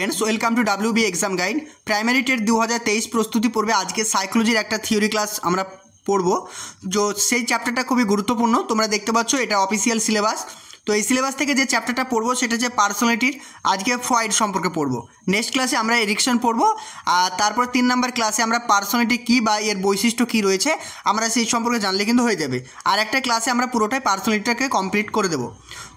friends welcome to W B exam guide primary TET দু হাজার তেইশ প্রস্তুতি পড়বে আজকে সাইকোলজির একটা থিওরি ক্লাস আমরা পড়ব যে সেই চ্যাপ্টারটা খুবই গুরুত্বপূর্ণ তোমরা দেখতে পাচ্ছ এটা অফিসিয়াল সিলেবাস তো এই সিলেবাস থেকে যে চ্যাপ্টারটা পড়বো সেটা হচ্ছে পার্সোনালিটির আজকে ফয়েড সম্পর্কে পড়বো নেক্সট ক্লাসে আমরা এডিকশন পড়বো আর তারপর তিন নম্বর ক্লাসে আমরা পার্সোনালিটি কী বা এর বৈশিষ্ট্য কী রয়েছে আমরা সেই সম্পর্কে জানলে কিন্তু হয়ে যাবে আর একটা ক্লাসে আমরা পুরোটাই পার্সোনালিটিটাকে কমপ্লিট করে দেবো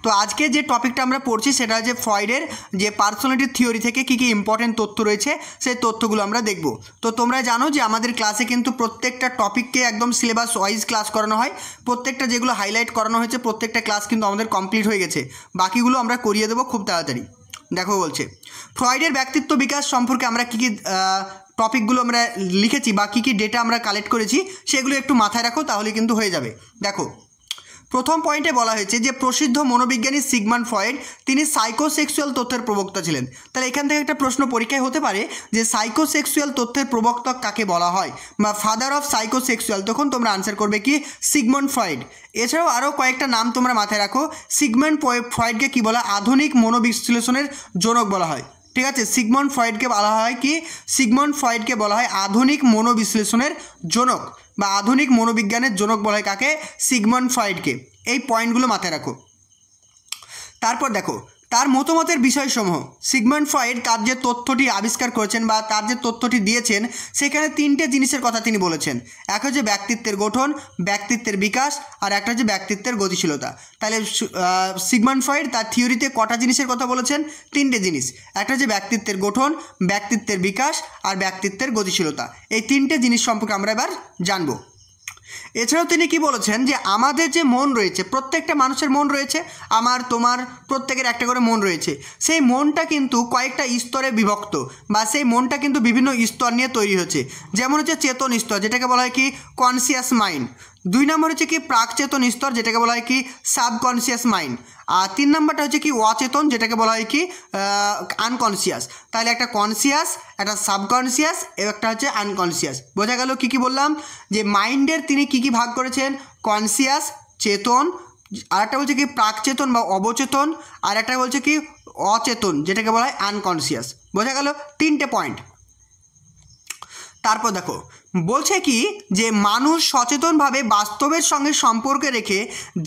তো আজকে যে টপিকটা আমরা পড়ছি সেটা হচ্ছে ফ্রয়েডের যে পার্সোনালিটি থিওরি থেকে কী কী ইম্পর্টেন্ট তথ্য রয়েছে সেই তথ্যগুলো আমরা দেখব তো তোমরা জানো যে আমাদের ক্লাসে কিন্তু প্রত্যেকটা টপিককে একদম সিলেবাস ওয়াইজ ক্লাস করানো হয় প্রত্যেকটা যেগুলো হাইলাইট করানো হয়েছে প্রত্যেকটা ক্লাস কিন্তু আমাদের কমপ্লিট হয়ে গেছে বাকিগুলো আমরা করিয়ে দেবো খুব তাড়াতাড়ি দেখো বলছে ফ্রয়েডের ব্যক্তিত্ব বিকাশ সম্পর্কে আমরা কী কী টপিকগুলো আমরা লিখেছি বা কী কী ডেটা আমরা কালেক্ট করেছি সেগুলো একটু মাথায় রাখো তাহলে কিন্তু হয়ে যাবে দেখো প্রথম পয়েন্টে বলা হয়েছে যে প্রসিদ্ধ মনোবিজ্ঞানী সিগমান ফয়েড তিনি সাইকোসেক্সুয়াল তথ্যের প্রবক্তা ছিলেন তাহলে এখান থেকে একটা প্রশ্ন পরীক্ষায় হতে পারে যে সাইকোসেক্সুয়াল তথ্যের প্রবক্তা কাকে বলা হয় বা ফাদার অফ সাইকোসেক্সুয়াল তখন তোমরা আনসার করবে কি সিগমান ফয়েড এছাড়াও আরও কয়েকটা নাম তোমরা মাথায় রাখো সিগমান ফয়েডকে কি বলা আধুনিক মনোবিশ্লেষণের জনক বলা হয় ঠিক আছে সিগমন ফয়েডকে বলা হয় কি সিগমন ফয়েডকে বলা হয় আধুনিক মনোবিশ্লেষণের জনক বা আধুনিক মনোবিজ্ঞানের জনক বলা হয় কাকে সিগমন ফ্রয়েডকে এই পয়েন্টগুলো মাথায় রাখো তারপর দেখো তার মতামতের বিষয়সমূহ সিগমান্ড ফ্রয়েড তার যে তথ্যটি আবিষ্কার করেছেন বা তার যে তথ্যটি দিয়েছেন সেখানে তিনটে জিনিসের কথা তিনি বলেছেন এক হচ্ছে ব্যক্তিত্বের গঠন ব্যক্তিত্বের বিকাশ আর একটা হচ্ছে ব্যক্তিত্বের গতিশীলতা তাহলে সিগমান ফ্রয়েড তার থিওরিতে কটা জিনিসের কথা বলেছেন তিনটে জিনিস একটা হচ্ছে ব্যক্তিত্বের গঠন ব্যক্তিত্বের বিকাশ আর ব্যক্তিত্বের গতিশীলতা এই তিনটে জিনিস সম্পর্কে আমরা এবার জানবো এছাড়াও তিনি কি বলেছেন যে আমাদের যে মন রয়েছে প্রত্যেকটা মানুষের মন রয়েছে আমার তোমার প্রত্যেকের একটা করে মন রয়েছে সেই মনটা কিন্তু কয়েকটা স্তরে বিভক্ত বা সেই মনটা কিন্তু বিভিন্ন স্তর নিয়ে তৈরি হচ্ছে যেমন হচ্ছে চেতন স্তর যেটাকে বলা হয় কি কনসিয়াস মাইন্ড দুই নম্বর হচ্ছে কি প্রাকচেতন স্তর যেটাকে বলা হয় কি সাবকনসিয়াস মাইন্ড আর তিন নাম্বারটা হচ্ছে কি অচেতন যেটাকে বলা হয় কি আনকনসিয়াস তাহলে একটা কনসিয়াস একটা সাবকনসিয়াস একটা হচ্ছে আনকনসিয়াস বোঝা গেল কি কি বললাম যে মাইন্ডের তিনি কি কি ভাগ করেছেন কনসিয়াস চেতন আর একটা বলছে কি প্রাকচেতন বা অবচেতন আর একটা বলছে কি অচেতন যেটাকে বলা হয় আনকনসিয়াস বোঝা গেল তিনটে পয়েন্ট তারপর দেখো বলছে কি যে মানুষ সচেতনভাবে বাস্তবের সঙ্গে সম্পর্কে রেখে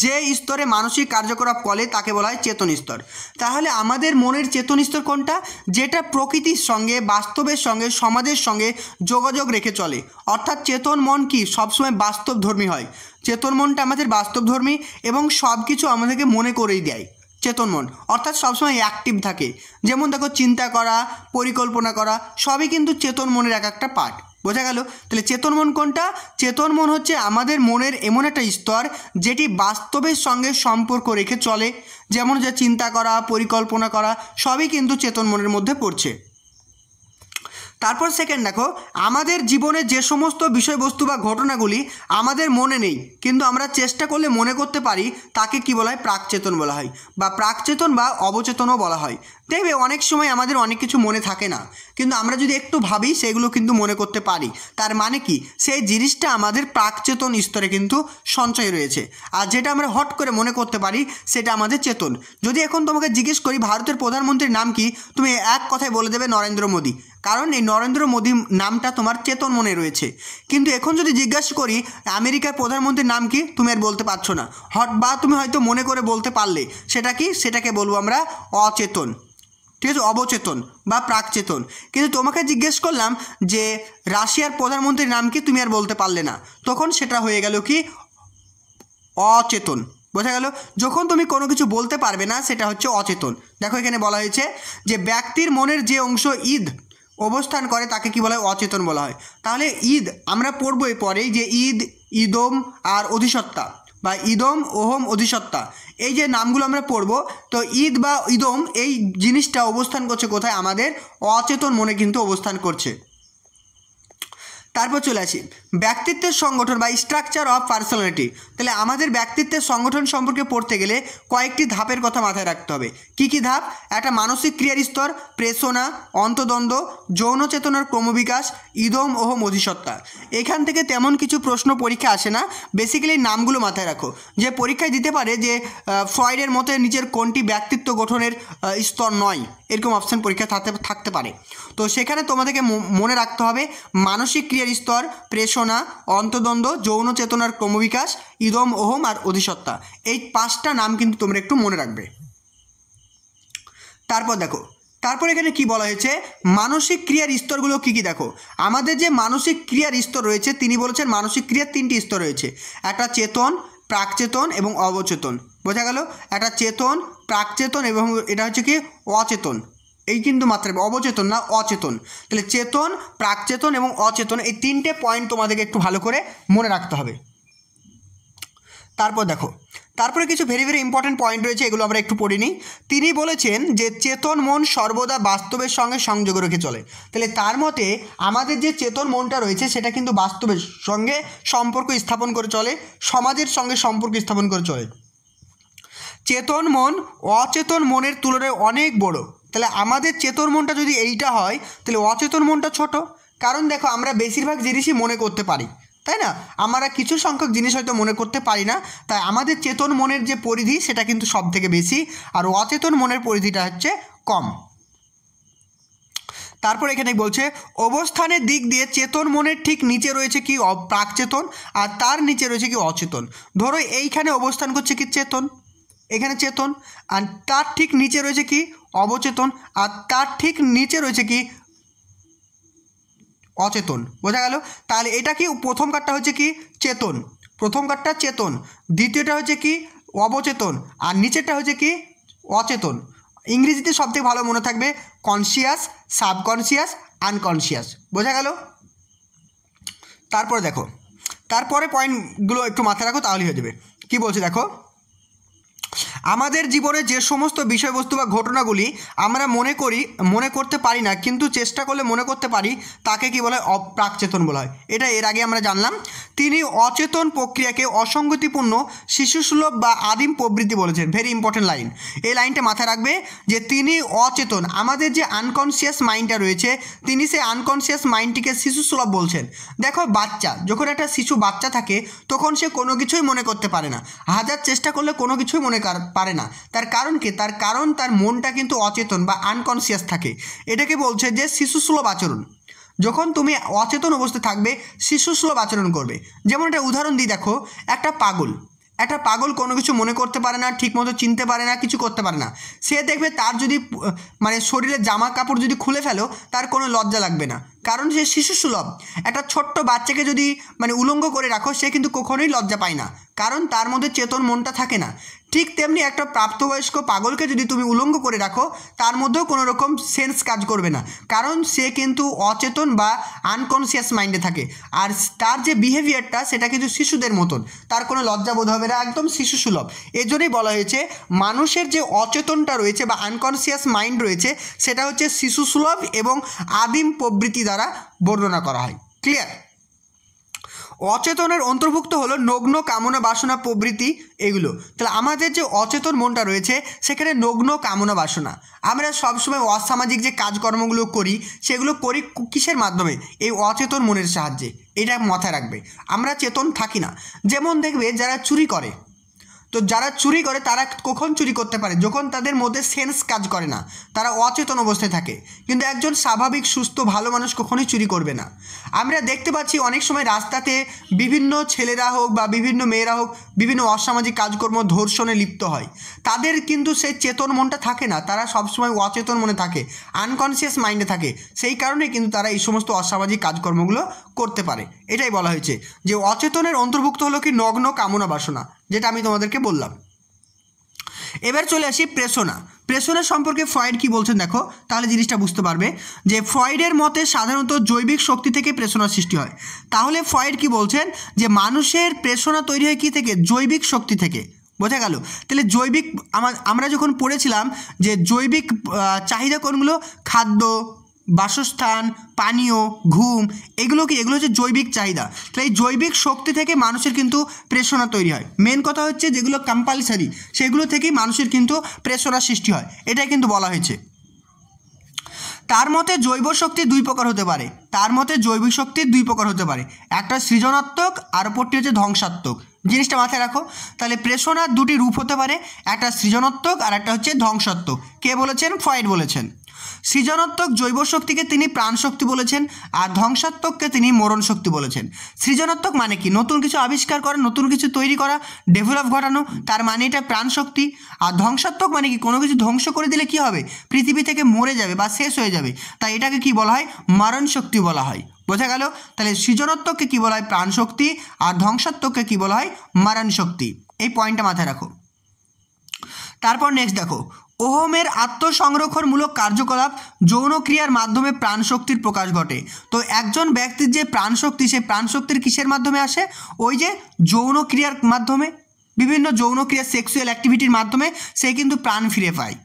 যে স্তরে মানসিক কার্যকলাপ করে তাকে বলা হয় চেতন স্তর তাহলে আমাদের মনের চেতন স্তর কোনটা যেটা প্রকৃতির সঙ্গে বাস্তবের সঙ্গে সমাজের সঙ্গে যোগাযোগ রেখে চলে অর্থাৎ চেতন মন কি সবসময় বাস্তবধর্মী হয় চেতন মনটা আমাদের বাস্তবধর্মী এবং সব কিছু আমাদেরকে মনে করেই দেয় চেতন মন অর্থাৎ সবসময় অ্যাক্টিভ থাকে যেমন দেখো চিন্তা করা পরিকল্পনা করা সবই কিন্তু চেতন মনের এক একটা পার্ট বোঝা গেল তাহলে চেতন মন কোনটা চেতন মন হচ্ছে আমাদের মনের এমন একটা স্তর যেটি বাস্তবের সঙ্গে সম্পর্ক রেখে চলে যেমন যে চিন্তা করা পরিকল্পনা করা সবই কিন্তু চেতন মনের মধ্যে পড়ছে তারপর সেকেন্ড দেখো আমাদের জীবনে যে সমস্ত বিষয়বস্তু বা ঘটনাগুলি আমাদের মনে নেই কিন্তু আমরা চেষ্টা করলে মনে করতে পারি তাকে কি বলা হয় প্রাকচেতন বলা হয় বা প্রাকচেতন বা অবচেতনও বলা হয় দেখবে অনেক সময় আমাদের অনেক কিছু মনে থাকে না কিন্তু আমরা যদি একটু ভাবি সেগুলো কিন্তু মনে করতে পারি তার মানে কি সেই জিনিসটা আমাদের প্রাকচেতন স্তরে কিন্তু সঞ্চয় রয়েছে আর যেটা আমরা হট করে মনে করতে পারি সেটা আমাদের চেতন যদি এখন তোমাকে জিজ্ঞেস করি ভারতের প্রধানমন্ত্রীর নাম কি তুমি এক কথায় বলে দেবে নরেন্দ্র মোদী কারণ এই নরেন্দ্র মোদী নামটা তোমার চেতন মনে রয়েছে কিন্তু এখন যদি জিজ্ঞাসা করি আমেরিকার প্রধানমন্ত্রীর নাম কি তুমি আর বলতে পারছো না হট বা তুমি হয়তো মনে করে বলতে পারলে সেটা কি সেটাকে বলবো আমরা অচেতন ঠিক আছে অবচেতন বা প্রাকচেতন কিন্তু তোমাকে জিজ্ঞেস করলাম যে রাশিয়ার প্রধানমন্ত্রীর নাম কি তুমি আর বলতে পারলে না তখন সেটা হয়ে গেল কি অচেতন বোঝা গেল যখন তুমি কোনো কিছু বলতে পারবে না সেটা হচ্ছে অচেতন দেখো এখানে বলা হয়েছে যে ব্যক্তির মনের যে অংশ ঈদ অবস্থান করে তাকে কি বলা হয় অচেতন বলা হয় তাহলে ঈদ আমরা পড়বো এই পরেই যে ঈদ ইদম আর অধিসত্তা বা ইদম ওহম অধিসত্তা এই যে নামগুলো আমরা পড়ব তো ঈদ বা ইদম এই জিনিসটা অবস্থান করছে কোথায় আমাদের অচেতন মনে কিন্তু অবস্থান করছে তারপর চলে আসি ব্যক্তিত্বের সংগঠন বা স্ট্রাকচার অফ পার্সোনালিটি তাহলে আমাদের ব্যক্তিত্বের সংগঠন সম্পর্কে পড়তে গেলে কয়েকটি ধাপের কথা মাথায় রাখতে হবে কি কি ধাপ একটা মানসিক ক্রিয়ার স্তর প্রেসোনা অন্তদ্বন্দ্ব যৌন চেতনার ক্রমবিকাশ ইদম ওহ মধিসত্তা এখান থেকে তেমন কিছু প্রশ্ন পরীক্ষা আসে না বেসিক্যালি নামগুলো মাথায় রাখো যে পরীক্ষায় দিতে পারে যে ফ্রয়েডের মতে নিজের কোনটি ব্যক্তিত্ব গঠনের স্তর নয় এরকম অপশান পরীক্ষা থাকতে থাকতে পারে তো সেখানে তোমাদেরকে মনে রাখতে হবে মানসিক ক্রিয়ার স্তর প্রেষণা অন্তদ্বন্দ্ব যৌন চেতনার ক্রমবিকাশ ইদম ওহম আর অধিসত্তা এই পাঁচটা নাম কিন্তু তোমরা একটু মনে রাখবে তারপর দেখো তারপর এখানে কি বলা হয়েছে মানসিক ক্রিয়ার স্তরগুলো কী কী দেখো আমাদের যে মানসিক ক্রিয়ার স্তর রয়েছে তিনি বলেছেন মানসিক ক্রিয়ার তিনটি স্তর রয়েছে একটা চেতন প্রাকচেতন এবং অবচেতন বোঝা গেল একটা চেতন প্রাকচেতন এবং এটা হচ্ছে কি অচেতন এই কিন্তু মাত্রা অবচেতন না অচেতন তাহলে চেতন প্রাকচেতন এবং অচেতন এই তিনটে পয়েন্ট তোমাদেরকে একটু ভালো করে মনে রাখতে হবে তারপর দেখো তারপরে কিছু ভেরি ভেরি ইম্পর্টেন্ট পয়েন্ট রয়েছে এগুলো আমরা একটু পড়ি নিই তিনি বলেছেন যে চেতন মন সর্বদা বাস্তবের সঙ্গে সংযোগ রেখে চলে তাহলে তার মতে আমাদের যে চেতন মনটা রয়েছে সেটা কিন্তু বাস্তবের সঙ্গে সম্পর্ক স্থাপন করে চলে সমাজের সঙ্গে সম্পর্ক স্থাপন করে চলে চেতন মন অচেতন মনের তুলনায় অনেক বড় তাহলে আমাদের চেতন মনটা যদি এইটা হয় তাহলে অচেতন মনটা ছোট কারণ দেখো আমরা বেশিরভাগ জিনিসই মনে করতে পারি তাই না আমরা কিছু সংখ্যক জিনিস হয়তো মনে করতে পারি না তাই আমাদের চেতন মনের যে পরিধি সেটা কিন্তু সব থেকে বেশি আর অচেতন মনের পরিধিটা হচ্ছে কম তারপর এখানে বলছে অবস্থানের দিক দিয়ে চেতন মনের ঠিক নিচে রয়েছে কি প্রাকচেতন আর তার নিচে রয়েছে কি অচেতন ধরো এইখানে অবস্থান করছে কি চেতন এখানে চেতন আর তার ঠিক নিচে রয়েছে কি অবচেতন আর তার ঠিক নিচে রয়েছে কি অচেতন বোঝা গেল তাহলে এটা কি প্রথম কারটা হচ্ছে কি চেতন প্রথম কারটা চেতন দ্বিতীয়টা হচ্ছে কি অবচেতন আর নিচেরটা হচ্ছে কি অচেতন ইংরেজিতে সবথেকে ভালো মনে থাকবে কনসিয়াস সাবকনসিয়াস আনকনসিয়াস বোঝা গেল তারপরে দেখো তারপরে পয়েন্টগুলো একটু মাথায় রাখো তাহলেই হয়ে যাবে কী বলছে দেখো আমাদের জীবনে যে সমস্ত বিষয়বস্তু বা ঘটনাগুলি আমরা মনে করি মনে করতে পারি না কিন্তু চেষ্টা করলে মনে করতে পারি তাকে কি বলে অপ্রাকচেতন বলা হয় এটা এর আগে আমরা জানলাম তিনি অচেতন প্রক্রিয়াকে অসঙ্গতিপূর্ণ শিশুসুলভ বা আদিম প্রবৃত্তি বলেছেন ভেরি ইম্পর্টেন্ট লাইন এই লাইনটা মাথায় রাখবে যে তিনি অচেতন আমাদের যে আনকনসিয়াস মাইন্ডটা রয়েছে তিনি সেই আনকনসিয়াস মাইন্ডটিকে শিশুসুলভ বলছেন দেখো বাচ্চা যখন একটা শিশু বাচ্চা থাকে তখন সে কোনো কিছুই মনে করতে পারে না হাজার চেষ্টা করলে কোনো কিছুই মনে কর পারে না তার কারণ কি তার কারণ তার মনটা কিন্তু অচেতন বা আনকনসিয়াস থাকে এটাকে বলছে যে শিশুসুলভ আচরণ যখন তুমি অচেতন অবস্থায় থাকবে শিশুসুলভ আচরণ করবে যেমন একটা উদাহরণ দিই দেখো একটা পাগল একটা পাগল কোনো কিছু মনে করতে পারে না ঠিকমতো চিনতে পারে না কিছু করতে পারে না সে দেখবে তার যদি মানে শরীরের জামা কাপড় যদি খুলে ফেলো তার কোনো লজ্জা লাগবে না কারণ সে শিশু সুলভ একটা ছোট্ট বাচ্চাকে যদি মানে উলঙ্গ করে রাখো সে কিন্তু কখনোই লজ্জা পায় না কারণ তার মধ্যে চেতন মনটা থাকে না ঠিক তেমনি একটা প্রাপ্তবয়স্ক পাগলকে যদি তুমি উলঙ্গ করে রাখো তার মধ্যেও কোনো রকম সেন্স কাজ করবে না কারণ সে কিন্তু অচেতন বা আনকনসিয়াস মাইন্ডে থাকে আর তার যে বিহেভিয়ারটা সেটা কিন্তু শিশুদের মতন তার কোনো লজ্জা বোধ হবে না একদম শিশু সুলভ এজন্যই বলা হয়েছে মানুষের যে অচেতনটা রয়েছে বা আনকনসিয়াস মাইন্ড রয়েছে সেটা হচ্ছে শিশু সুলভ এবং আদিম প্রবৃতি দ্বারা দ্বারা বর্ণনা করা হয় ক্লিয়ার অচেতনের অন্তর্ভুক্ত হলো নগ্ন কামনা বাসনা প্রবৃতি এগুলো তাহলে আমাদের যে অচেতন মনটা রয়েছে সেখানে নগ্ন কামনা বাসনা আমরা সবসময় অসামাজিক যে কাজকর্মগুলো করি সেগুলো করি কিসের মাধ্যমে এই অচেতন মনের সাহায্যে এটা মাথায় রাখবে আমরা চেতন থাকি না যেমন দেখবে যারা চুরি করে তো যারা চুরি করে তারা কখন চুরি করতে পারে যখন তাদের মধ্যে সেন্স কাজ করে না তারা অচেতন অবস্থায় থাকে কিন্তু একজন স্বাভাবিক সুস্থ ভালো মানুষ কখনোই চুরি করবে না আমরা দেখতে পাচ্ছি অনেক সময় রাস্তাতে বিভিন্ন ছেলেরা হোক বা বিভিন্ন মেয়েরা হোক বিভিন্ন অসামাজিক কাজকর্ম ধর্ষণে লিপ্ত হয় তাদের কিন্তু সেই চেতন মনটা থাকে না তারা সবসময় অচেতন মনে থাকে আনকনসিয়াস মাইন্ডে থাকে সেই কারণে কিন্তু তারা এই সমস্ত অসামাজিক কাজকর্মগুলো করতে পারে এটাই বলা হয়েছে যে অচেতনের অন্তর্ভুক্ত হলো কি নগ্ন কামনা বাসনা যেটা আমি তোমাদেরকে বললাম এবার চলে আসি প্রেসোনা প্রেসোনা সম্পর্কে ফয়েড কি বলছেন দেখো তাহলে জিনিসটা বুঝতে পারবে যে ফয়েডের মতে সাধারণত জৈবিক শক্তি থেকে প্রেসোনা সৃষ্টি হয় তাহলে ফয়েড কি বলছেন যে মানুষের প্রেসোনা তৈরি হয় কী থেকে জৈবিক শক্তি থেকে বোঝা গেল তাহলে জৈবিক আমরা যখন পড়েছিলাম যে জৈবিক চাহিদা কোনগুলো খাদ্য বাসস্থান পানীয় ঘুম এগুলো কি এগুলো হচ্ছে জৈবিক চাহিদা তো এই জৈবিক শক্তি থেকে মানুষের কিন্তু প্রেষণা তৈরি হয় মেন কথা হচ্ছে যেগুলো কম্পালসারি সেগুলো থেকেই মানুষের কিন্তু প্রেষণা সৃষ্টি হয় এটাই কিন্তু বলা হয়েছে তার মতে জৈব শক্তি দুই প্রকার হতে পারে তার মতে জৈবিক শক্তি দুই প্রকার হতে পারে একটা সৃজনাত্মক আর অপরটি হচ্ছে ধ্বংসাত্মক জিনিসটা মাথায় রাখো তাহলে প্রেষণার দুটি রূপ হতে পারে একটা সৃজনাত্মক আর একটা হচ্ছে ধ্বংসাত্মক কে বলেছেন ফয়েড বলেছেন সৃজনাত্মক জৈব শক্তিকে তিনি প্রাণশক্তি বলেছেন আর ধ্বংসাত্মককে তিনি মরণ শক্তি বলেছেন সৃজনাত্মক মানে কি নতুন কিছু আবিষ্কার করা নতুন কিছু তৈরি করা ডেভেলপ ঘটানো তার মানে এটা প্রাণশক্তি আর ধ্বংসাত্মক মানে কি কোনো কিছু ধ্বংস করে দিলে কি হবে পৃথিবী থেকে মরে যাবে বা শেষ হয়ে যাবে তাই এটাকে কি বলা হয় মারণ শক্তি বলা হয় বোঝা গেল তাহলে সৃজনাত্মককে কী বলা হয় প্রাণশক্তি আর ধ্বংসাত্মককে কী বলা হয় মারণ শক্তি এই পয়েন্টটা মাথায় রাখো তারপর নেক্সট দেখো ওহমের আত্মসংরক্ষণমূলক কার্যকলাপ যৌন ক্রিয়ার মাধ্যমে প্রাণশক্তির প্রকাশ ঘটে তো একজন ব্যক্তির যে প্রাণশক্তি সেই প্রাণশক্তির কিসের মাধ্যমে আসে ওই যে যৌন ক্রিয়ার মাধ্যমে বিভিন্ন যৌন ক্রিয়া সেক্সুয়াল অ্যাক্টিভিটির মাধ্যমে সে কিন্তু প্রাণ ফিরে পায়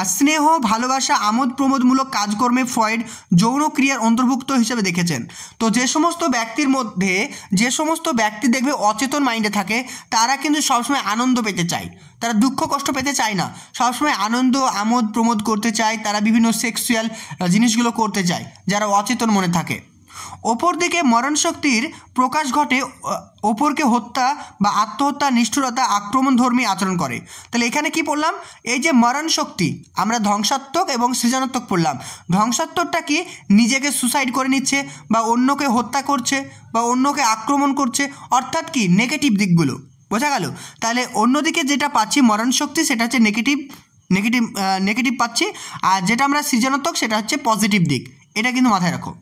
আর স্নেহ ভালোবাসা আমোদ প্রমোদমূলক কাজকর্মে ফয়েড যৌন ক্রিয়ার অন্তর্ভুক্ত হিসেবে দেখেছেন তো যে সমস্ত ব্যক্তির মধ্যে যে সমস্ত ব্যক্তি দেখবে অচেতন মাইন্ডে থাকে তারা কিন্তু সবসময় আনন্দ পেতে চায় তারা দুঃখ কষ্ট পেতে চায় না সবসময় আনন্দ আমোদ প্রমোদ করতে চায় তারা বিভিন্ন সেক্সুয়াল জিনিসগুলো করতে চায় যারা অচেতন মনে থাকে অপরদিকে মরণশক্তির প্রকাশ ঘটে ওপরকে হত্যা বা আত্মহত্যা নিষ্ঠুরতা আক্রমণধর্মী আচরণ করে তাহলে এখানে কি পড়লাম এই যে মরণশক্তি আমরা ধ্বংসাত্মক এবং সৃজনাত্মক পড়লাম ধ্বংসাত্মকটা কি নিজেকে সুসাইড করে নিচ্ছে বা অন্যকে হত্যা করছে বা অন্যকে আক্রমণ করছে অর্থাৎ কি নেগেটিভ দিকগুলো বোঝা গেল তাহলে অন্যদিকে যেটা পাচ্ছি মরণশক্তি সেটা হচ্ছে নেগেটিভ নেগেটিভ নেগেটিভ পাচ্ছি আর যেটা আমরা সৃজনাত্মক সেটা হচ্ছে পজিটিভ দিক এটা কিন্তু মাথায় রাখো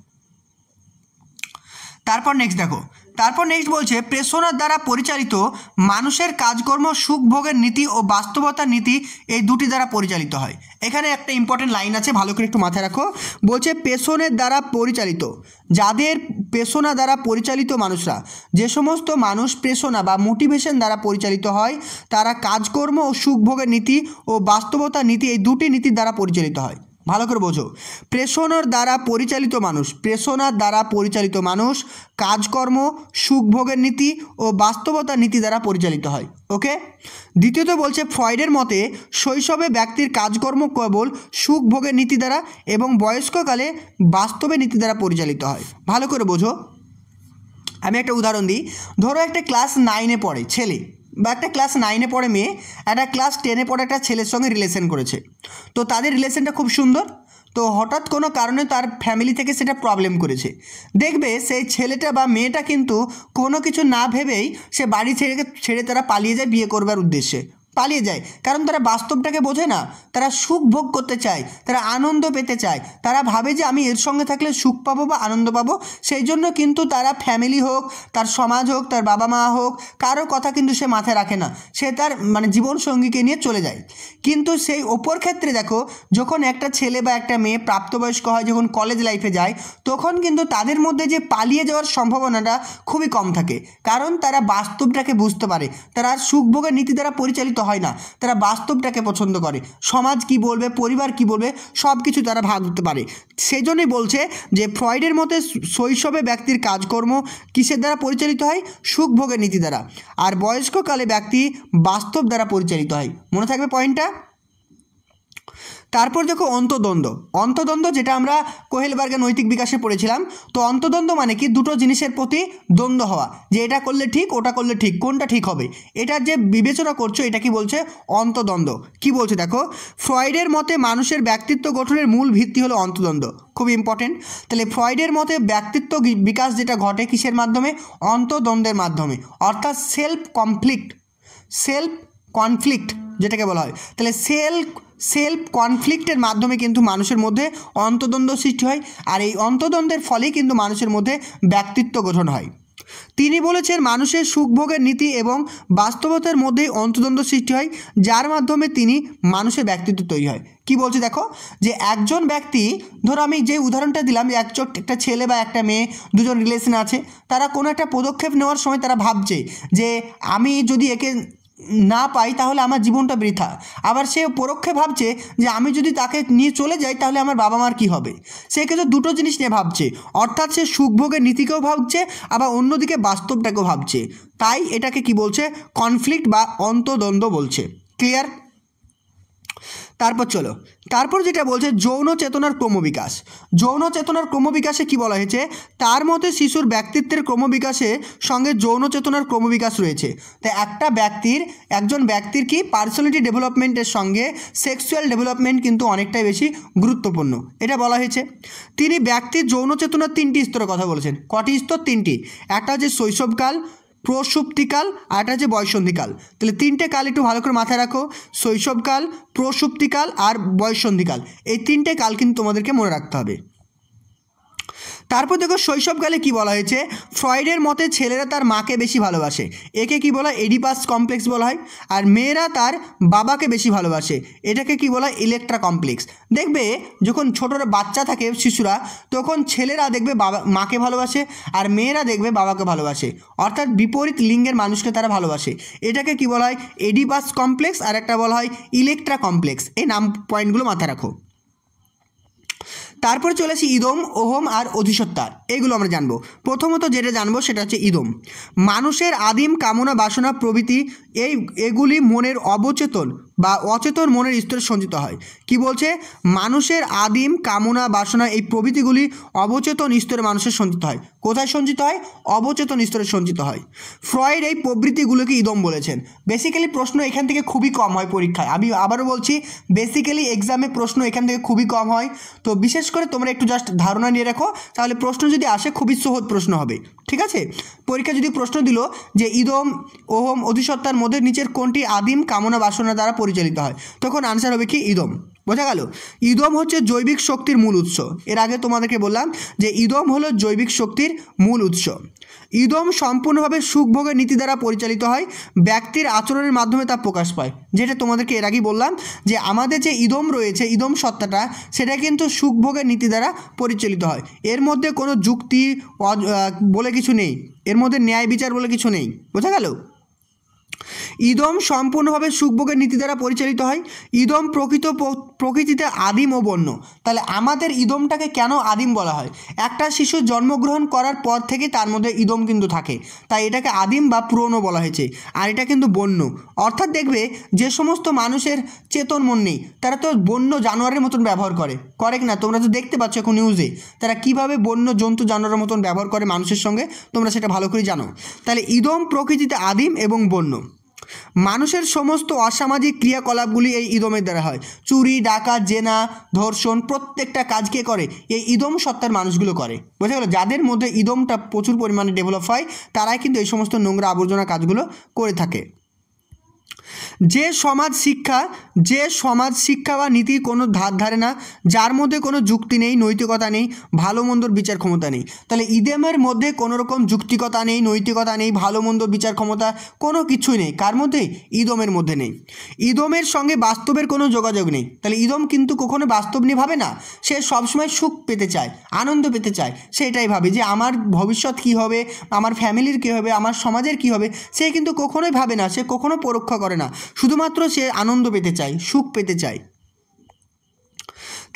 তারপর নেক্সট দেখো তারপর নেক্সট বলছে প্রেসোনার দ্বারা পরিচালিত মানুষের কাজকর্ম সুখভোগের নীতি ও বাস্তবতার নীতি এই দুটি দ্বারা পরিচালিত হয় এখানে একটা ইম্পর্টেন্ট লাইন আছে ভালো করে একটু মাথায় রাখো বলছে পেশনের দ্বারা পরিচালিত যাদের পেশনা দ্বারা পরিচালিত মানুষরা যে সমস্ত মানুষ পেশনা বা মোটিভেশন দ্বারা পরিচালিত হয় তারা কাজকর্ম ও সুখভোগের নীতি ও বাস্তবতা নীতি এই দুটি নীতির দ্বারা পরিচালিত হয় ভালো করে বোঝো প্রেষণার দ্বারা পরিচালিত মানুষ প্রেষণার দ্বারা পরিচালিত মানুষ কাজকর্ম সুখভোগের নীতি ও বাস্তবতার নীতি দ্বারা পরিচালিত হয় ওকে দ্বিতীয়ত বলছে ফ্রয়েডের মতে শৈশবে ব্যক্তির কাজকর্ম কেবল সুখভোগের নীতি দ্বারা এবং বয়স্ককালে বাস্তবে নীতি দ্বারা পরিচালিত হয় ভালো করে বোঝো আমি একটা উদাহরণ দিই ধরো একটা ক্লাস নাইনে পড়ে ছেলে বা একটা ক্লাস নাইনে পড়ে মেয়ে একটা ক্লাস টেনে পড়ে একটা ছেলের সঙ্গে রিলেশন করেছে তো তাদের রিলেশনটা খুব সুন্দর তো হঠাৎ কোনো কারণে তার ফ্যামিলি থেকে সেটা প্রবলেম করেছে দেখবে সেই ছেলেটা বা মেয়েটা কিন্তু কোনো কিছু না ভেবেই সে বাড়ি ছেড়ে ছেড়ে তারা পালিয়ে যায় বিয়ে করবার উদ্দেশ্যে পালিয়ে যায় কারণ তারা বাস্তবটাকে বোঝে না তারা সুখ ভোগ করতে চায় তারা আনন্দ পেতে চায় তারা ভাবে যে আমি এর সঙ্গে থাকলে সুখ পাবো বা আনন্দ পাবো সেই জন্য কিন্তু তারা ফ্যামিলি হোক তার সমাজ হোক তার বাবা মা হোক কারো কথা কিন্তু সে মাথায় রাখে না সে তার মানে জীবনসঙ্গীকে নিয়ে চলে যায় কিন্তু সেই ওপর ক্ষেত্রে দেখো যখন একটা ছেলে বা একটা মেয়ে প্রাপ্তবয়স্ক হয় যখন কলেজ লাইফে যায় তখন কিন্তু তাদের মধ্যে যে পালিয়ে যাওয়ার সম্ভাবনাটা খুবই কম থাকে কারণ তারা বাস্তবটাকে বুঝতে পারে তারা সুখভোগের নীতি দ্বারা পরিচালিত হয় না তারা বাস্তবটাকে পছন্দ করে সমাজ কি বলবে পরিবার কি বলবে সব কিছু তারা ভাগ হতে পারে সেই জন্যই বলছে যে ফ্রয়েডের মতে শৈশবে ব্যক্তির কাজকর্ম কিসের দ্বারা পরিচালিত হয় সুখভোগের নীতি দ্বারা আর বয়স্ককালে ব্যক্তি বাস্তব দ্বারা পরিচালিত হয় মনে থাকবে পয়েন্টটা তারপর দেখো অন্তদ্বন্দ্ব অন্তদ্বন্দ্ব যেটা আমরা কোহেলবার্গে নৈতিক বিকাশে পড়েছিলাম তো অন্তদ্বন্দ্ব মানে কি দুটো জিনিসের প্রতি দ্বন্দ্ব হওয়া যে এটা করলে ঠিক ওটা করলে ঠিক কোনটা ঠিক হবে এটা যে বিবেচনা করছো এটা কি বলছে অন্তদ্বন্দ্ব কি বলছে দেখো ফ্রয়েডের মতে মানুষের ব্যক্তিত্ব গঠনের মূল ভিত্তি হলো অন্তদ্বন্দ্ব খুব ইম্পর্টেন্ট তাহলে ফ্রয়েডের মতে ব্যক্তিত্ব বিকাশ যেটা ঘটে কিসের মাধ্যমে অন্তদ্বন্দ্বের মাধ্যমে অর্থাৎ সেলফ কনফ্লিক্ট সেলফ কনফ্লিক্ট যেটাকে বলা হয় তাহলে সেলফ সেলফ কনফ্লিক্টের মাধ্যমে কিন্তু মানুষের মধ্যে অন্তদ্বন্দ্ব সৃষ্টি হয় আর এই অন্তদ্বন্দ্বের ফলেই কিন্তু মানুষের মধ্যে ব্যক্তিত্ব গঠন হয় তিনি বলেছেন মানুষের সুখভোগের নীতি এবং বাস্তবতার মধ্যে অন্তদ্বন্দ্ব সৃষ্টি হয় যার মাধ্যমে তিনি মানুষের ব্যক্তিত্ব তৈরি হয় কি বলছে দেখো যে একজন ব্যক্তি ধরো আমি যে উদাহরণটা দিলাম যে একজন একটা ছেলে বা একটা মেয়ে দুজন রিলেশন আছে তারা কোনো একটা পদক্ষেপ নেওয়ার সময় তারা ভাবছে যে আমি যদি একে না পাই তাহলে আমার জীবনটা বৃথা আবার সে পরোক্ষে ভাবছে যে আমি যদি তাকে নিয়ে চলে যাই তাহলে আমার বাবা মার কী হবে সে কিন্তু দুটো জিনিস নিয়ে ভাবছে অর্থাৎ সে সুখভোগের নীতিকেও ভাবছে আবার অন্যদিকে বাস্তবটাকেও ভাবছে তাই এটাকে কি বলছে কনফ্লিক্ট বা অন্তদ্বন্দ্ব বলছে ক্লিয়ার তারপর চলো তারপর যেটা বলছে যৌন চেতনার ক্রমবিকাশ যৌন চেতনার ক্রমবিকাশে কি বলা হয়েছে তার মতে শিশুর ব্যক্তিত্বের ক্রমবিকাশে সঙ্গে যৌন চেতনার ক্রমবিকাশ রয়েছে তা একটা ব্যক্তির একজন ব্যক্তির কি পার্সোনালিটি ডেভেলপমেন্টের সঙ্গে সেক্সুয়াল ডেভেলপমেন্ট কিন্তু অনেকটাই বেশি গুরুত্বপূর্ণ এটা বলা হয়েছে তিনি ব্যক্তির যৌন চেতনার তিনটি স্তরের কথা বলেছেন কটি স্তর তিনটি একটা হচ্ছে শৈশবকাল প্রসুপ্তিকাল আর একটা আছে বয়সন্ধিকাল তাহলে তিনটে কাল একটু ভালো করে মাথায় রাখো শৈশবকাল প্রসুপ্তিকাল আর বয়সন্ধিকাল এই তিনটে কাল কিন্তু তোমাদেরকে মনে রাখতে হবে তারপর দেখো শৈশবকালে কি বলা হয়েছে ফ্রয়েডের মতে ছেলেরা তার মাকে বেশি ভালোবাসে একে কি বলা এডিপাস কমপ্লেক্স বলা হয় আর মেয়েরা তার বাবাকে বেশি ভালোবাসে এটাকে কি বলা ইলেকট্রা কমপ্লেক্স দেখবে যখন ছোটোর বাচ্চা থাকে শিশুরা তখন ছেলেরা দেখবে বাবা মাকে ভালোবাসে আর মেয়েরা দেখবে বাবাকে ভালোবাসে অর্থাৎ বিপরীত লিঙ্গের মানুষকে তারা ভালোবাসে এটাকে কি বলা হয় এডিপাস কমপ্লেক্স আর একটা বলা হয় ইলেকট্রা কমপ্লেক্স এই নাম পয়েন্টগুলো মাথায় রাখো তারপরে চলে আসি ইদম ওহম আর অধিসত্তার এগুলো আমরা জানবো প্রথমত যেটা জানবো সেটা হচ্ছে ইদম মানুষের আদিম কামনা বাসনা প্রভৃতি এই এগুলি মনের অবচেতন বা অচেতন মনের স্তরে সঞ্চিত হয় কি বলছে মানুষের আদিম কামনা বাসনা এই প্রভৃতিগুলি অবচেতন স্তরে মানুষের সঞ্চিত হয় কোথায় সঞ্চিত হয় অবচেতন স্তরে সঞ্চিত হয় ফ্রয়েড এই প্রবৃতিগুলোকে ইদম বলেছেন বেসিক্যালি প্রশ্ন এখান থেকে খুবই কম হয় পরীক্ষায় আমি আবারও বলছি বেসিক্যালি এক্সামে প্রশ্ন এখান থেকে খুবই কম হয় তো বিশেষ করে তোমরা একটু জাস্ট ধারণা নিয়ে রাখো তাহলে প্রশ্ন যদি আসে খুবই সহজ প্রশ্ন হবে ঠিক আছে পরীক্ষা যদি প্রশ্ন দিল যে ইদম ওহম অধিসত্তার মধ্যে নিচের কোনটি আদিম কামনা বাসনা দ্বারা পরিচালিত হয় তখন আনসার হবে কি ইদম বোঝা গেল ইদম হচ্ছে জৈবিক শক্তির মূল উৎস এর আগে তোমাদেরকে বললাম যে ইদম হলো জৈবিক শক্তির মূল উৎস ইদম সম্পূর্ণভাবে সুখভোগের নীতি দ্বারা পরিচালিত হয় ব্যক্তির আচরণের মাধ্যমে তা প্রকাশ পায় যেটা তোমাদেরকে এর আগেই বললাম যে আমাদের যে ইদম রয়েছে ইদম সত্তাটা সেটা কিন্তু সুখভোগের নীতি দ্বারা পরিচালিত হয় এর মধ্যে কোনো যুক্তি বলে কিছু নেই এর মধ্যে ন্যায় বিচার বলে কিছু নেই বোঝা গেল ইদম সম্পূর্ণভাবে সুখভোগের নীতি দ্বারা পরিচালিত হয় ইদম প্রকৃত প্রকৃতিতে আদিম ও বন্য তাহলে আমাদের ইদমটাকে কেন আদিম বলা হয় একটা শিশু জন্মগ্রহণ করার পর থেকে তার মধ্যে ইদম কিন্তু থাকে তাই এটাকে আদিম বা পুরনো বলা হয়েছে আর এটা কিন্তু বন্য অর্থাৎ দেখবে যে সমস্ত মানুষের চেতন মন নেই তারা তো বন্য জানোয়ারের মতন ব্যবহার করে করেক না তোমরা তো দেখতে পাচ্ছ এখন নিউজে তারা কিভাবে বন্য জন্তু জানোয়ারের মতন ব্যবহার করে মানুষের সঙ্গে তোমরা সেটা ভালো করে জানো তাহলে ইদম প্রকৃতিতে আদিম এবং বন্য মানুষের সমস্ত অসামাজিক ক্রিয়াকলাপগুলি এই ইদমের দ্বারা হয় চুরি ডাকা জেনা ধর্ষণ প্রত্যেকটা কাজকে করে এই ইদম সত্তার মানুষগুলো করে বোঝা গেল যাদের মধ্যে ইদমটা প্রচুর পরিমাণে ডেভেলপ হয় তারাই কিন্তু এই সমস্ত নোংরা আবর্জনা কাজগুলো করে থাকে যে সমাজ শিক্ষা যে সমাজ শিক্ষা বা নীতি কোনো ধার ধারে না যার মধ্যে কোনো যুক্তি নেই নৈতিকতা নেই ভালো মন্দর বিচার ক্ষমতা নেই তাহলে ইদেমের মধ্যে কোনো রকম যুক্তিকতা নেই নৈতিকতা নেই ভালো মন্দ বিচার ক্ষমতা কোনো কিছুই নেই কার মধ্যে ইদমের মধ্যে নেই ইদমের সঙ্গে বাস্তবের কোনো যোগাযোগ নেই তাহলে ইদম কিন্তু কখনো বাস্তব নিয়ে ভাবে না সে সবসময় সুখ পেতে চায় আনন্দ পেতে চায় সেটাই ভাবে যে আমার ভবিষ্যৎ কি হবে আমার ফ্যামিলির কী হবে আমার সমাজের কি হবে সে কিন্তু কখনোই ভাবে না সে কখনো পরোক্ষ করে না শুধুমাত্র সে আনন্দ পেতে চায় সুখ পেতে চায়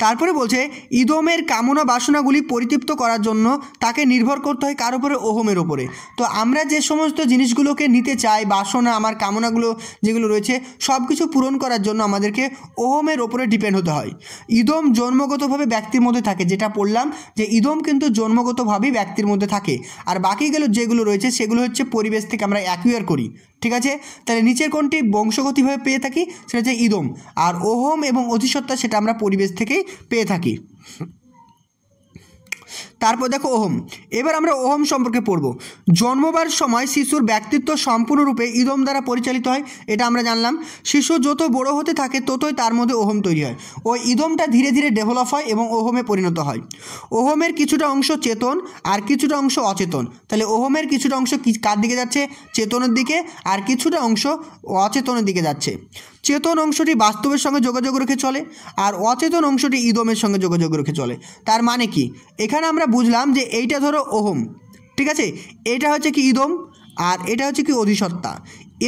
তারপরে বলছে ইদমের কামনা বাসনাগুলি পরিতৃপ্ত করার জন্য তাকে নির্ভর করতে হয় কার উপরে ওহমের ওপরে তো আমরা যে সমস্ত জিনিসগুলোকে নিতে চাই বাসনা আমার কামনাগুলো যেগুলো রয়েছে সব কিছু পূরণ করার জন্য আমাদেরকে ওহমের ওপরে ডিপেন্ড হতে হয় ইদম জন্মগতভাবে ব্যক্তির মধ্যে থাকে যেটা পড়লাম যে ইদম কিন্তু জন্মগতভাবেই ব্যক্তির মধ্যে থাকে আর বাকিগুলো যেগুলো রয়েছে সেগুলো হচ্ছে পরিবেশ থেকে আমরা অ্যাকুয়ার করি ঠিক আছে তাহলে নিচের কোনটি বংশগতিভাবে পেয়ে থাকি সেটা হচ্ছে ইদম আর ওহম এবং অধিসত্তা সেটা আমরা পরিবেশ থেকেই पे थी তারপর দেখো ওহম এবার আমরা ওহম সম্পর্কে পড়ব জন্মবার সময় শিশুর ব্যক্তিত্ব সম্পূর্ণরূপে ইদম দ্বারা পরিচালিত হয় এটা আমরা জানলাম শিশু যত বড় হতে থাকে ততই তার মধ্যে ওহম তৈরি হয় ও ইদমটা ধীরে ধীরে ডেভেলপ হয় এবং ওহমে পরিণত হয় ওহমের কিছুটা অংশ চেতন আর কিছুটা অংশ অচেতন তাহলে ওহমের কিছুটা অংশ কার দিকে যাচ্ছে চেতনের দিকে আর কিছুটা অংশ অচেতনের দিকে যাচ্ছে চেতন অংশটি বাস্তবের সঙ্গে যোগাযোগ রেখে চলে আর অচেতন অংশটি ইদমের সঙ্গে যোগাযোগ রেখে চলে তার মানে কি এখানে আমরা বুঝলাম যে এইটা ধরো ওহম ঠিক আছে এটা হচ্ছে কি ইদম আর এটা হচ্ছে কি অধিসত্তা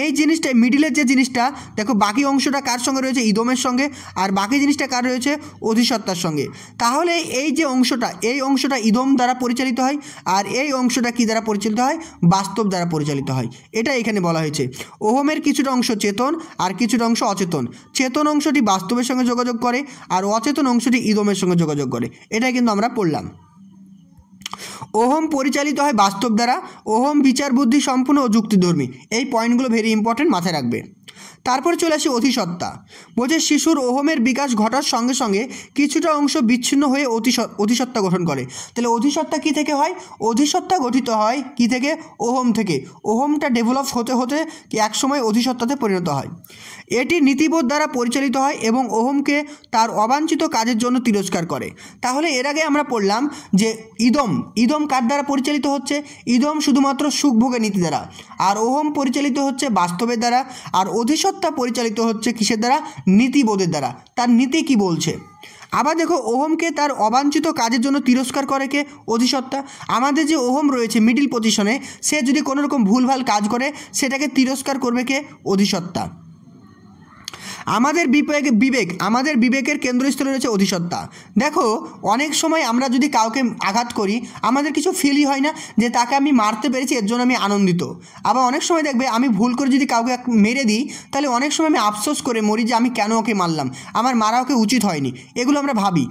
এই জিনিসটা মিডিলের যে জিনিসটা দেখো বাকি অংশটা কার সঙ্গে রয়েছে ইদমের সঙ্গে আর বাকি জিনিসটা কার রয়েছে অধিসত্তার সঙ্গে তাহলে এই যে অংশটা এই অংশটা ইদম দ্বারা পরিচালিত হয় আর এই অংশটা কি দ্বারা পরিচালিত হয় বাস্তব দ্বারা পরিচালিত হয় এটা এখানে বলা হয়েছে ওহমের কিছুটা অংশ চেতন আর কিছুটা অংশ অচেতন চেতন অংশটি বাস্তবের সঙ্গে যোগাযোগ করে আর অচেতন অংশটি ইদমের সঙ্গে যোগাযোগ করে এটাই কিন্তু আমরা পড়লাম ওহম পরিচালিত হয় বাস্তব দ্বারা ওহম বিচার বুদ্ধি সম্পূর্ণ ও যুক্তিধর্মী এই পয়েন্টগুলো ভেরি ইম্পর্ট্যান্ট মাথায় রাখবে তারপর চলে আসি অতিসত্ত্বা বোঝে শিশুর ওহমের বিকাশ ঘটার সঙ্গে সঙ্গে কিছুটা অংশ বিচ্ছিন্ন হয়ে অতিসত্ত্বা গঠন করে তাহলে অধিসত্ত্বা কী থেকে হয় অধিসত্তা গঠিত হয় কি থেকে ওহম থেকে ওহমটা ডেভেলপ হতে হতে একসময় অধিসত্ত্বাতে পরিণত হয় এটি নীতিবোধ দ্বারা পরিচালিত হয় এবং ওহমকে তার অবাঞ্ছিত কাজের জন্য তিরস্কার করে তাহলে এর আগে আমরা পড়লাম যে ইদম ইদম কার দ্বারা পরিচালিত হচ্ছে ইদম শুধুমাত্র সুখভোগের নীতি দ্বারা আর ওহম পরিচালিত হচ্ছে বাস্তবের দ্বারা আর অধি মনীষত্তা পরিচালিত হচ্ছে কিসের দ্বারা নীতিবোধের দ্বারা তার নীতি কি বলছে আবার দেখো ওহমকে তার অবাঞ্ছিত কাজের জন্য তিরস্কার করে কে অধিসত্তা আমাদের যে ওহম রয়েছে মিডিল পজিশনে সে যদি কোনো রকম ভুলভাল কাজ করে সেটাকে তিরস্কার করবে কে অধিসত্তা আমাদের বিবেক বিবেক আমাদের বিবেকের কেন্দ্রস্থলে রয়েছে অধিসত্তা দেখো অনেক সময় আমরা যদি কাউকে আঘাত করি আমাদের কিছু ফিলই হয় না যে তাকে আমি মারতে পেরেছি এর জন্য আমি আনন্দিত আবার অনেক সময় দেখবে আমি ভুল করে যদি কাউকে মেরে দিই তাহলে অনেক সময় আমি আফসোস করে মরি যে আমি কেন ওকে মারলাম আমার মারা ওকে উচিত হয়নি এগুলো আমরা ভাবি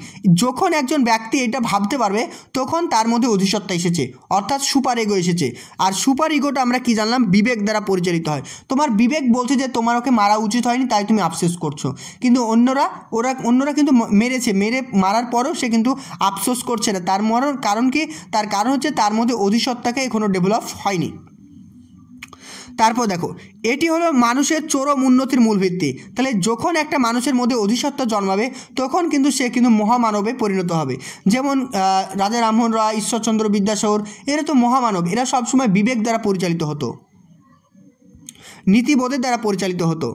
যখন একজন ব্যক্তি এটা ভাবতে পারবে তখন তার মধ্যে অধিসত্তা এসেছে অর্থাৎ সুপার এগো এসেছে আর সুপার ইগোটা আমরা কি জানলাম বিবেক দ্বারা পরিচালিত হয় তোমার বিবেক বলছে যে তোমার ওকে মারা উচিত হয়নি তাই তুমি আফসোস আফসোস করছো কিন্তু অন্যরা ওরা অন্যরা কিন্তু মেরেছে মেরে মারার পরেও সে কিন্তু আফসোস করছে না তার মরার কারণ কি তার কারণ হচ্ছে তার মধ্যে অধিসত্ত্বাকে এখনও ডেভেলপ হয়নি তারপর দেখো এটি হলো মানুষের চরম উন্নতির মূল ভিত্তি তাহলে যখন একটা মানুষের মধ্যে অধিসত্ত্ব জন্মাবে তখন কিন্তু সে কিন্তু মহামানবে পরিণত হবে যেমন রাজা রামমোহন রায় ঈশ্বরচন্দ্র বিদ্যাসাগর এরা তো মহামানব এরা সবসময় বিবেক দ্বারা পরিচালিত হতো নীতিবোধের দ্বারা পরিচালিত হতো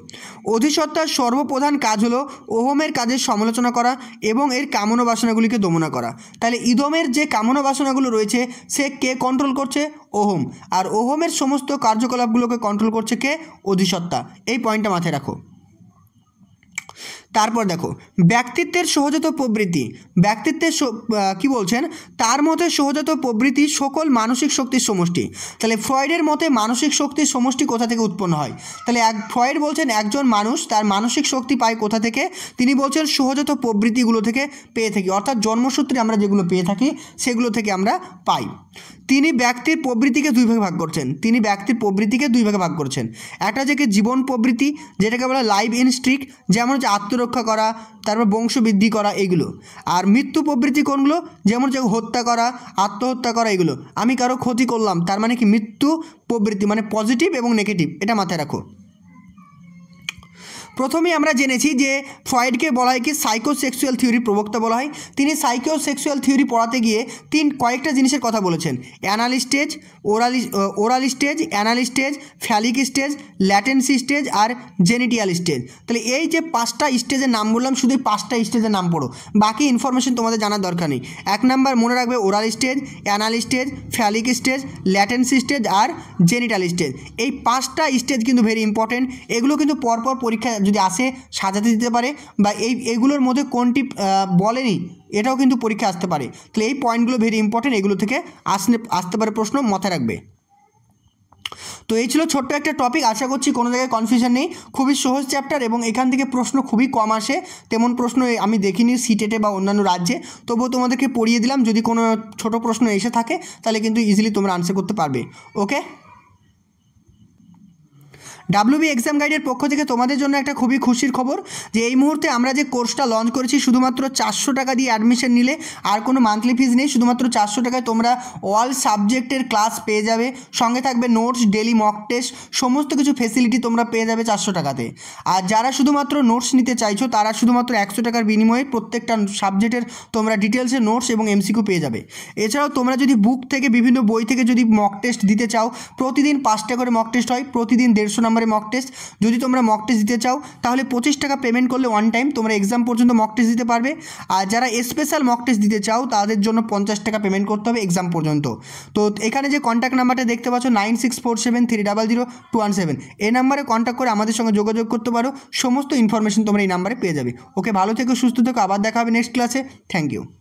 অধিসত্তার সর্বপ্রধান কাজ হলো ওহমের কাজের সমালোচনা করা এবং এর কামনা বাসনাগুলিকে দমনা করা তাহলে ইদমের যে কামনা বাসনাগুলো রয়েছে সে কে কন্ট্রোল করছে ওহম আর ওহমের সমস্ত কার্যকলাপগুলোকে কন্ট্রোল করছে কে অধিসত্তা এই পয়েন্টটা মাথায় রাখো তারপর দেখো ব্যক্তিত্বের সহজাত প্রবৃত্তি ব্যক্তিত্বের কি বলছেন তার মতে সহজাত প্রবৃত্তি সকল মানসিক শক্তির সমষ্টি তাহলে ফ্রয়েডের মতে মানসিক শক্তির সমষ্টি কোথা থেকে উৎপন্ন হয় তাহলে এক ফ্রয়েড বলছেন একজন মানুষ তার মানসিক শক্তি পায় কোথা থেকে তিনি বলছেন সহজাত প্রবৃত্তিগুলো থেকে পেয়ে থাকি অর্থাৎ জন্মসূত্রে আমরা যেগুলো পেয়ে থাকি সেগুলো থেকে আমরা পাই তিনি ব্যক্তির প্রবৃত্তিকে দুই ভাগে ভাগ করছেন তিনি ব্যক্তির প্রবৃত্তিকে দুই ভাগে ভাগ করছেন একটা যে জীবন প্রবৃত্তি যেটাকে বলা লাইভ ইনস্ট্রিক যেমন হচ্ছে আত্ম রক্ষা করা তারপর বংশবৃদ্ধি করা এগুলো আর মৃত্যু প্রবৃত্তি কোনগুলো যেমন হচ্ছে হত্যা করা আত্মহত্যা করা এগুলো আমি কারো ক্ষতি করলাম তার মানে কি মৃত্যু প্রবৃত্তি মানে পজিটিভ এবং নেগেটিভ এটা মাথায় রাখো প্রথমেই আমরা জেনেছি যে ফ্রয়েডকে বলা হয় কি সাইকোসেক্সুয়াল থিওরির প্রবক্তা বলা হয় তিনি সাইকোসেক্সুয়াল থিওরি পড়াতে গিয়ে তিন কয়েকটা জিনিসের কথা বলেছেন anal stage orally oral stage anal stage phallic stage latency stage আর জেনেটিয়াল স্টেজ তাহলে এই যে পাঁচটা স্টেজের নাম বললাম শুধু পাঁচটা স্টেজের নাম পড়ো বাকি ইনফরমেশন তোমাদের জানার দরকার নেই এক নাম্বার মনে রাখবে oral stage anal stage phallic stage latency stage আর জেনিটাল স্টেজ এই পাঁচটা স্টেজ কিন্তু ভেরি ইম্পর্টেন্ট এগুলো কিন্তু পরপর পরীক্ষা যদি আসে সাজাতে দিতে পারে বা এই এগুলোর মধ্যে কোনটি বলেনি এটাও কিন্তু পরীক্ষা আসতে পারে তাহলে এই পয়েন্টগুলো ভেরি ইম্পর্টেন্ট এগুলো থেকে আসলে আসতে পারে প্রশ্ন মাথায় রাখবে তো এই ছিল ছোট্ট একটা টপিক আশা করছি কোনো জায়গায় কনফিউশন নেই খুবই সহজ চ্যাপ্টার এবং এখান থেকে প্রশ্ন খুবই কম আসে তেমন প্রশ্ন আমি দেখিনি সিটেটে e e বা অন্যান্য রাজ্যে তবুও তোমাদেরকে পড়িয়ে দিলাম যদি কোনো ছোট প্রশ্ন এসে থাকে তাহলে কিন্তু ইজিলি তোমরা আনসার করতে পারবে ওকে ডাব্লিউবি এক্সাম গাইডের পক্ষ থেকে তোমাদের জন্য একটা খুবই খুশির খবর যে এই মুহূর্তে আমরা যে কোর্সটা লঞ্চ করেছি শুধুমাত্র চারশো টাকা দিয়ে অ্যাডমিশন নিলে আর কোনো মান্থলি ফিজ নেই শুধুমাত্র চারশো টাকায় তোমরা অল সাবজেক্টের ক্লাস পেয়ে যাবে সঙ্গে থাকবে নোটস ডেলি মক টেস্ট সমস্ত কিছু ফেসিলিটি তোমরা পেয়ে যাবে চারশো টাকাতে আর যারা শুধুমাত্র নোটস নিতে চাইছো তারা শুধুমাত্র একশো টাকার বিনিময়ে প্রত্যেকটা সাবজেক্টের তোমরা ডিটেলসে নোটস এবং এমসিকিউ পেয়ে যাবে এছাড়াও তোমরা যদি বুক থেকে বিভিন্ন বই থেকে যদি মক টেস্ট দিতে চাও প্রতিদিন পাঁচটা করে মক টেস্ট হয় প্রতিদিন দেড়শো নম্বর নম্বরে মক টেস্ট যদি তোমরা মক টেস্ট দিতে চাও তাহলে পঁচিশ টাকা পেমেন্ট করলে ওয়ান টাইম তোমরা এক্সাম পর্যন্ত মক টেস্ট দিতে পারবে আর যারা স্পেশাল মক টেস্ট দিতে চাও তাদের জন্য পঞ্চাশ টাকা পেমেন্ট করতে হবে এক্সাম পর্যন্ত তো এখানে যে কন্ট্যাক্ট নাম্বারটা দেখতে পাচ্ছ nine six four seven three double zero two one seven এই নাম্বারে কন্ট্যাক্ট করে আমাদের সঙ্গে যোগাযোগ করতে পারো সমস্ত ইনফরমেশন তোমরা এই নাম্বারে পেয়ে যাবে ওকে ভালো থেকে সুস্থ থেকো আবার দেখা হবে নেক্সট ক্লাসে থ্যাংক ইউ